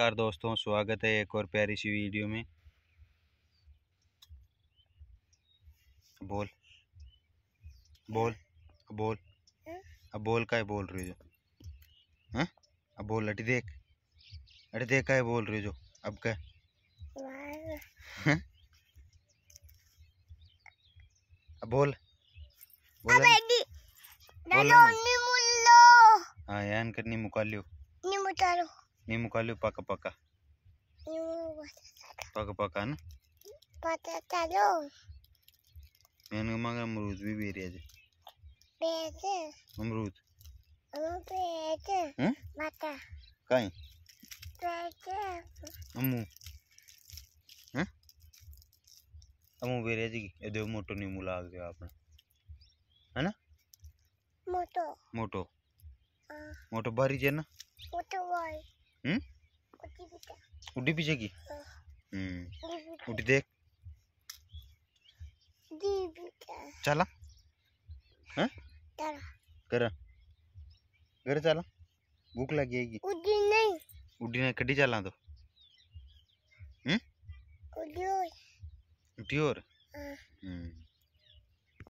नमस्कार दोस्तों स्वागत है एक और प्यारी सी वीडियो में बोल बोल बोल अब बोल का बोल रही जो हाँ अब बोल अटी देख अटी देख का है बोल रही जो अब क्या हाँ? अब बोल बोल हाँ यान करनी मुकाल लियो नहीं मुकालो ನಿಮ್ಮ ಕಾಲು ಪಕ್ಕ ಪಕ್ಕ ಪಕ್ಕ ಪಕ್ಕನ ನನಗೆ ಮಗ ಅಮೃತ ಬಿ ಬೇರೆ ಅದು ಅಮೃತ ಕಾಯಿ ಅಮ್ಮು અમુ વેરેજી એદો મોટો નીમુ લાગ્યો આપણે હે ને મોટો મોટો મોટો ભરી છે ને મોટો હોય Hmm? उड़ी पीछे की हम्म hmm. उड़ी देख चला कर करा घर चला भूख लगी है उड़ी नहीं उड़ी नहीं कटी चला तो हम्म hmm? उड़ी और उड़ी और हम्म